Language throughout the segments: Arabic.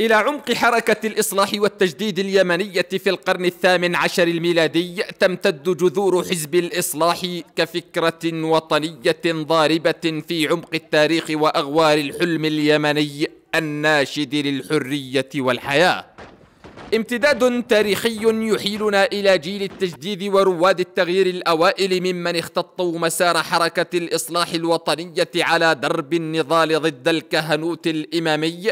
إلى عمق حركة الإصلاح والتجديد اليمنية في القرن الثامن عشر الميلادي تمتد جذور حزب الإصلاح كفكرة وطنية ضاربة في عمق التاريخ وأغوار الحلم اليمني الناشد للحرية والحياة امتداد تاريخي يحيلنا إلى جيل التجديد ورواد التغيير الأوائل ممن اختطوا مسار حركة الإصلاح الوطنية على درب النضال ضد الكهنوت الإمامي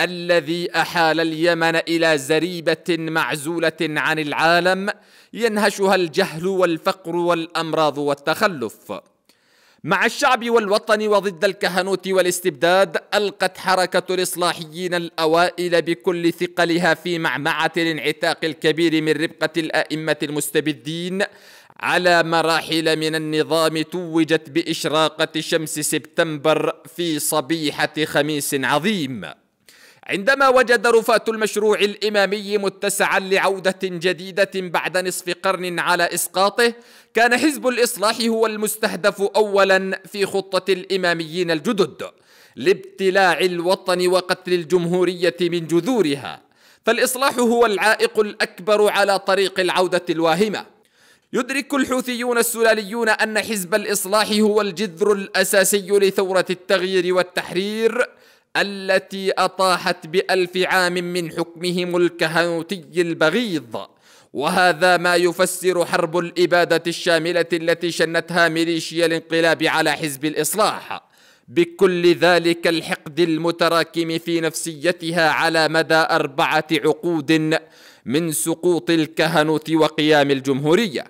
الذي احال اليمن الى زريبه معزوله عن العالم ينهشها الجهل والفقر والامراض والتخلف مع الشعب والوطن وضد الكهنوت والاستبداد القت حركه الاصلاحيين الاوائل بكل ثقلها في معمعه الانعتاق الكبير من ربقه الائمه المستبدين على مراحل من النظام توجت باشراقه شمس سبتمبر في صبيحه خميس عظيم عندما وجد رفاة المشروع الإمامي متسعا لعودة جديدة بعد نصف قرن على إسقاطه كان حزب الإصلاح هو المستهدف أولا في خطة الإماميين الجدد لابتلاع الوطن وقتل الجمهورية من جذورها فالإصلاح هو العائق الأكبر على طريق العودة الواهمة يدرك الحوثيون السلاليون أن حزب الإصلاح هو الجذر الأساسي لثورة التغيير والتحرير التي أطاحت بألف عام من حكمهم الكهنوتي البغيض وهذا ما يفسر حرب الإبادة الشاملة التي شنتها ميليشيا الانقلاب على حزب الإصلاح بكل ذلك الحقد المتراكم في نفسيتها على مدى أربعة عقود من سقوط الكهنوت وقيام الجمهورية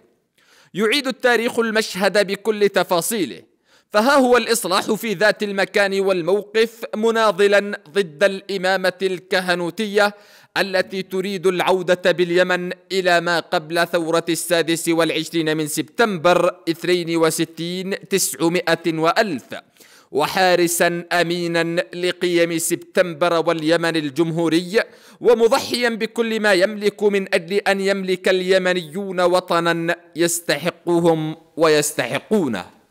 يعيد التاريخ المشهد بكل تفاصيله فها هو الإصلاح في ذات المكان والموقف مناضلا ضد الإمامة الكهنوتية التي تريد العودة باليمن إلى ما قبل ثورة السادس والعشرين من سبتمبر 62 تسعمائة وألف وحارسا امينا لقيم سبتمبر واليمن الجمهوري ومضحيا بكل ما يملك من اجل ان يملك اليمنيون وطنا يستحقهم ويستحقونه